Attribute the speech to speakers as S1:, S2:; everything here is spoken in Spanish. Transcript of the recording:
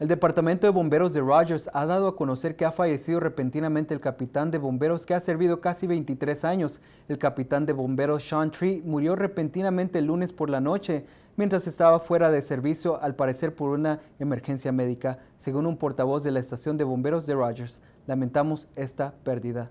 S1: El Departamento de Bomberos de Rogers ha dado a conocer que ha fallecido repentinamente el capitán de bomberos que ha servido casi 23 años. El capitán de bomberos Sean Tree murió repentinamente el lunes por la noche mientras estaba fuera de servicio, al parecer por una emergencia médica, según un portavoz de la estación de bomberos de Rogers. Lamentamos esta pérdida.